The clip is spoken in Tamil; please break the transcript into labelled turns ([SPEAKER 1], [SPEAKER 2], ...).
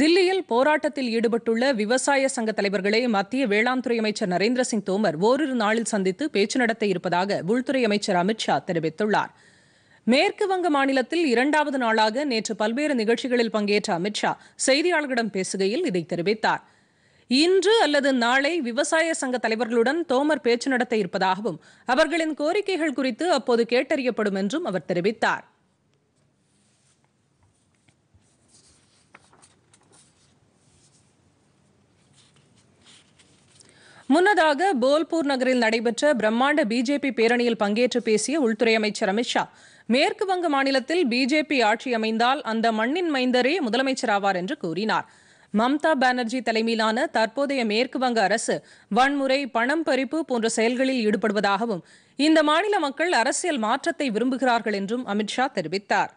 [SPEAKER 1] தில்லியில் போராட்டத்தில் ஈடுபட்டுள்ள விவசாய சங்க தலைவர்களை மத்திய வேளாண் துறை அமைச்சர் நரேந்திர சிங் தோமர் ஓரிரு நாளில் சந்தித்து பேச்சு நடத்த இருப்பதாக உள்துறை அமைச்சர் அமித் ஷா தெரிவித்துள்ளார் மேற்கு வங்க மாநிலத்தில் இரண்டாவது நாளாக நேற்று பல்வேறு நிகழ்ச்சிகளில் பங்கேற்ற அமித் ஷா செய்தியாளர்களிடம் பேசுகையில் இதை தெரிவித்தார் இன்று அல்லது நாளை விவசாய சங்க தலைவர்களுடன் தோமர் பேச்சு நடத்த இருப்பதாகவும் அவர்களின் கோரிக்கைகள் குறித்து அப்போது கேட்டறியப்படும் என்றும் அவர் தெரிவித்தாா் முன்னதாக போல்பூர் நகரில் நடைபெற்ற பிரம்மாண்ட பிஜேபி பேரணியில் பங்கேற்று பேசிய உள்துறை அமைச்சர் அமித்ஷா மேற்கு வங்க மாநிலத்தில் பிஜேபி ஆட்சி அமைந்தால் அந்த மண்ணின் மைந்தரே முதலமைச்சராவார் என்று கூறினார் மம்தா பானர்ஜி தலைமையிலான தற்போதைய மேற்கு வங்க அரசு வன்முறை பணம் பறிப்பு போன்ற செயல்களில் ஈடுபடுவதாகவும் இந்த மாநில மக்கள் அரசியல் மாற்றத்தை விரும்புகிறார்கள் என்றும் அமித்ஷா தெரிவித்தாா்